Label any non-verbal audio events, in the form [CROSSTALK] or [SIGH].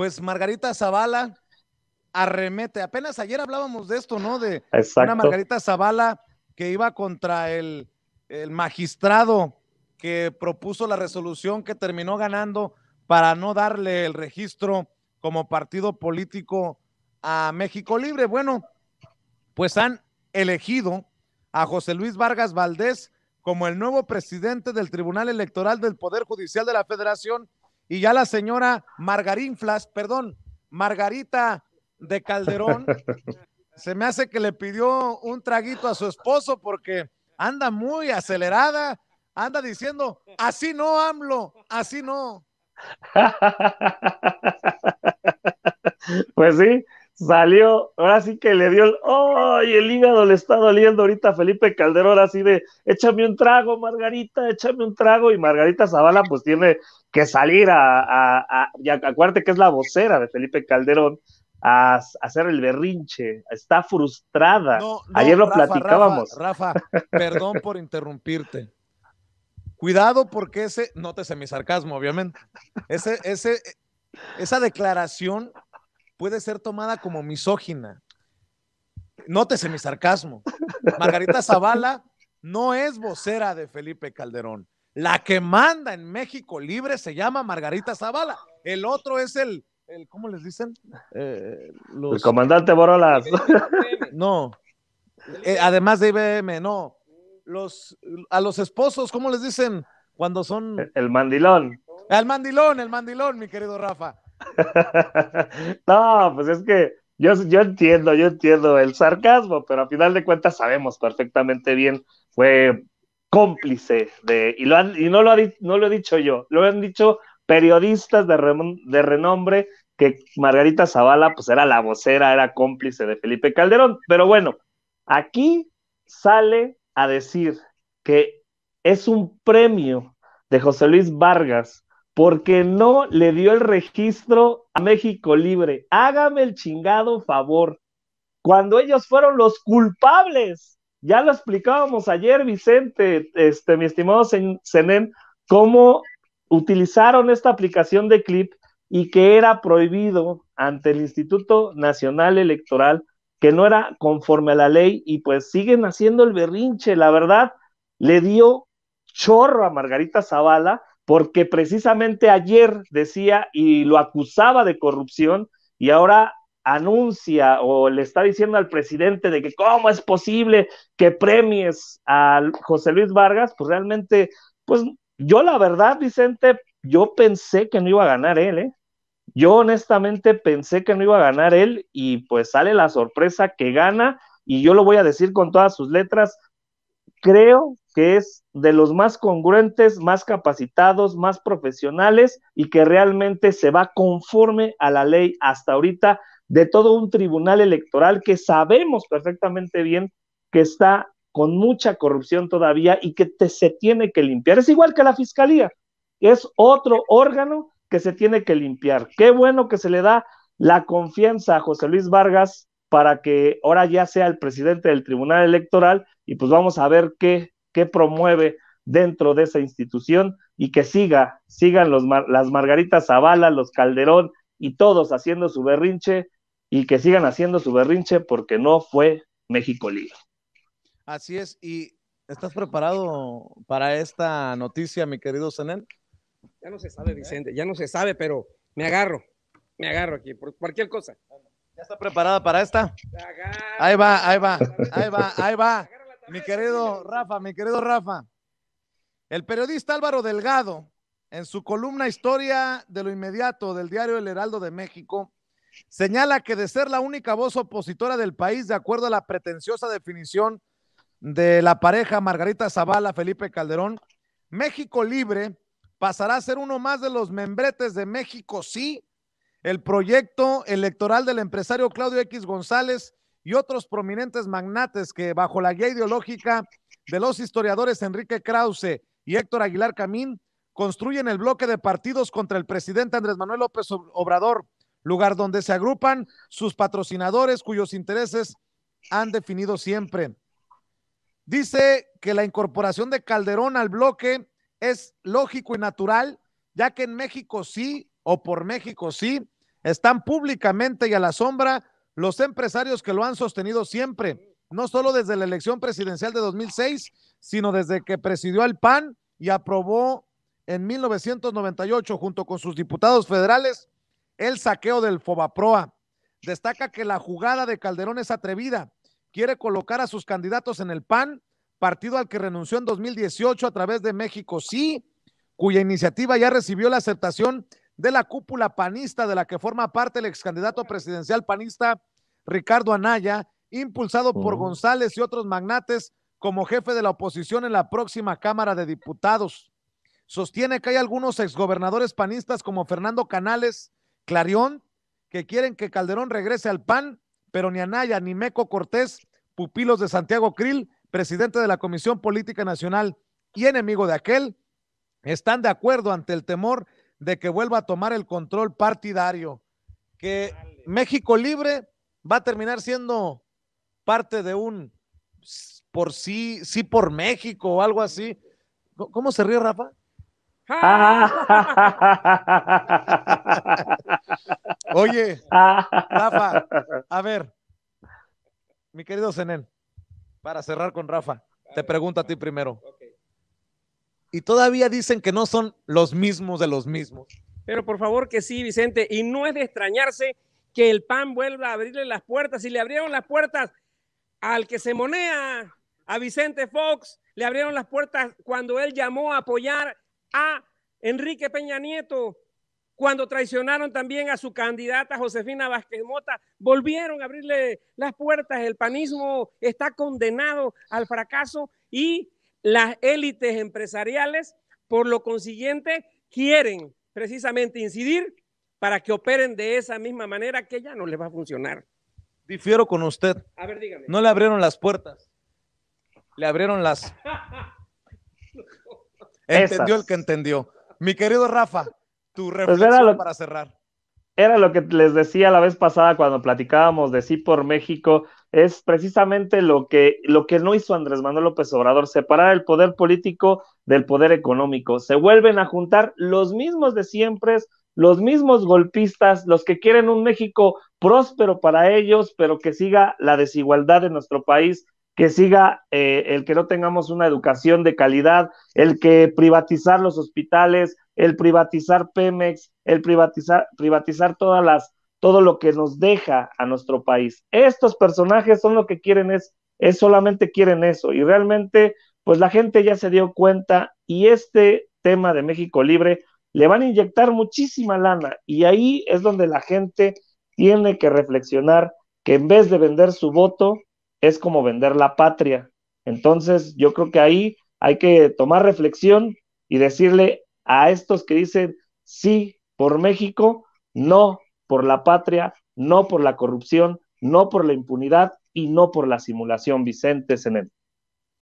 pues Margarita Zavala arremete. Apenas ayer hablábamos de esto, ¿no? De una Margarita Zavala que iba contra el, el magistrado que propuso la resolución que terminó ganando para no darle el registro como partido político a México Libre. Bueno, pues han elegido a José Luis Vargas Valdés como el nuevo presidente del Tribunal Electoral del Poder Judicial de la Federación y ya la señora Margarín Flas, perdón, Margarita de Calderón, [LAUGHS] se me hace que le pidió un traguito a su esposo porque anda muy acelerada, anda diciendo, así no, AMLO, así no. [LAUGHS] pues sí, Salió, ahora sí que le dio el. ¡Ay! El hígado le está doliendo ahorita a Felipe Calderón, así de: échame un trago, Margarita, échame un trago. Y Margarita Zavala, pues tiene que salir a. a, y acuérdate que es la vocera de Felipe Calderón, a, hacer el berrinche. Está frustrada. Ayer lo platicábamos. Rafa, perdón por interrumpirte. Cuidado porque ese, nótese mi sarcasmo, obviamente. Ese, ese, esa declaración puede ser tomada como misógina. Nótese mi sarcasmo. Margarita Zavala no es vocera de Felipe Calderón. La que manda en México Libre se llama Margarita Zavala. El otro es el, el ¿cómo les dicen? Eh, el comandante Borolas. [LAUGHS] No. Eh, además de IBM, no. Los, a los esposos, ¿cómo les dicen? Cuando son... El mandilón. El mandilón, el mandilón, mi querido Rafa. [LAUGHS] no, pues es que yo, yo entiendo, yo entiendo el sarcasmo, pero a final de cuentas sabemos perfectamente bien, fue cómplice de, y, lo han, y no, lo ha, no lo he dicho yo, lo han dicho periodistas de, de renombre que Margarita Zavala pues era la vocera, era cómplice de Felipe Calderón, pero bueno, aquí sale a decir que es un premio de José Luis Vargas porque no le dio el registro a México Libre. Hágame el chingado favor. Cuando ellos fueron los culpables, ya lo explicábamos ayer, Vicente, este, mi estimado Senén, cómo utilizaron esta aplicación de clip y que era prohibido ante el Instituto Nacional Electoral, que no era conforme a la ley, y pues siguen haciendo el berrinche. La verdad, le dio chorro a Margarita Zavala porque precisamente ayer decía y lo acusaba de corrupción y ahora anuncia o le está diciendo al presidente de que cómo es posible que premies a José Luis Vargas, pues realmente, pues yo la verdad, Vicente, yo pensé que no iba a ganar él, ¿eh? Yo honestamente pensé que no iba a ganar él y pues sale la sorpresa que gana y yo lo voy a decir con todas sus letras, creo que es de los más congruentes, más capacitados, más profesionales y que realmente se va conforme a la ley hasta ahorita de todo un tribunal electoral que sabemos perfectamente bien que está con mucha corrupción todavía y que se tiene que limpiar. Es igual que la fiscalía, es otro órgano que se tiene que limpiar. Qué bueno que se le da la confianza a José Luis Vargas para que ahora ya sea el presidente del Tribunal Electoral y pues vamos a ver qué que promueve dentro de esa institución y que siga, sigan los, las Margaritas Zavala, los Calderón y todos haciendo su berrinche y que sigan haciendo su berrinche porque no fue México Liga. Así es, y ¿estás preparado para esta noticia, mi querido Zenén? Ya no se sabe, Vicente, ya no se sabe, pero me agarro, me agarro aquí, por cualquier cosa. ¿Ya está preparada para esta? Ahí va, ahí va, ahí va, ahí va mi querido Rafa, mi querido Rafa. El periodista Álvaro Delgado, en su columna Historia de lo Inmediato del diario El Heraldo de México, señala que de ser la única voz opositora del país, de acuerdo a la pretenciosa definición de la pareja Margarita Zavala, Felipe Calderón, México Libre pasará a ser uno más de los membretes de México, sí, el proyecto electoral del empresario Claudio X González y otros prominentes magnates que bajo la guía ideológica de los historiadores Enrique Krause y Héctor Aguilar Camín construyen el bloque de partidos contra el presidente Andrés Manuel López Obrador, lugar donde se agrupan sus patrocinadores cuyos intereses han definido siempre. Dice que la incorporación de Calderón al bloque es lógico y natural, ya que en México sí, o por México sí, están públicamente y a la sombra los empresarios que lo han sostenido siempre, no solo desde la elección presidencial de 2006, sino desde que presidió el PAN y aprobó en 1998 junto con sus diputados federales el saqueo del Fobaproa. Destaca que la jugada de Calderón es atrevida. Quiere colocar a sus candidatos en el PAN, partido al que renunció en 2018 a través de México Sí, cuya iniciativa ya recibió la aceptación de la cúpula panista de la que forma parte el ex candidato presidencial panista Ricardo Anaya, impulsado por oh. González y otros magnates como jefe de la oposición en la próxima Cámara de Diputados. Sostiene que hay algunos exgobernadores panistas como Fernando Canales, Clarión, que quieren que Calderón regrese al PAN, pero ni Anaya ni Meco Cortés, pupilos de Santiago Krill, presidente de la Comisión Política Nacional y enemigo de aquel, están de acuerdo ante el temor de que vuelva a tomar el control partidario. Que México Libre va a terminar siendo parte de un por sí, sí por México o algo así. ¿Cómo se ríe Rafa? [LAUGHS] Oye, Rafa, a ver, mi querido Zenén, para cerrar con Rafa, te pregunto a ti primero. Y todavía dicen que no son los mismos de los mismos. Pero por favor que sí, Vicente, y no es de extrañarse que el PAN vuelva a abrirle las puertas. Y le abrieron las puertas al que se monea, a Vicente Fox, le abrieron las puertas cuando él llamó a apoyar a Enrique Peña Nieto, cuando traicionaron también a su candidata Josefina Vázquez Mota, volvieron a abrirle las puertas. El panismo está condenado al fracaso y las élites empresariales, por lo consiguiente, quieren precisamente incidir para que operen de esa misma manera que ya no le va a funcionar. Difiero con usted. A ver, dígame. No le abrieron las puertas. Le abrieron las. [LAUGHS] entendió el que entendió. Mi querido Rafa, tu pues reflexión para cerrar. Era lo que les decía la vez pasada cuando platicábamos de sí por México, es precisamente lo que, lo que no hizo Andrés Manuel López Obrador, separar el poder político del poder económico. Se vuelven a juntar los mismos de siempre, los mismos golpistas, los que quieren un México próspero para ellos, pero que siga la desigualdad de nuestro país, que siga eh, el que no tengamos una educación de calidad, el que privatizar los hospitales, el privatizar Pemex, el privatizar, privatizar todas las, todo lo que nos deja a nuestro país. Estos personajes son lo que quieren es, es solamente quieren eso y realmente pues la gente ya se dio cuenta y este tema de México Libre le van a inyectar muchísima lana y ahí es donde la gente tiene que reflexionar que en vez de vender su voto es como vender la patria. Entonces yo creo que ahí hay que tomar reflexión y decirle a estos que dicen sí por México, no por la patria, no por la corrupción, no por la impunidad y no por la simulación, Vicente el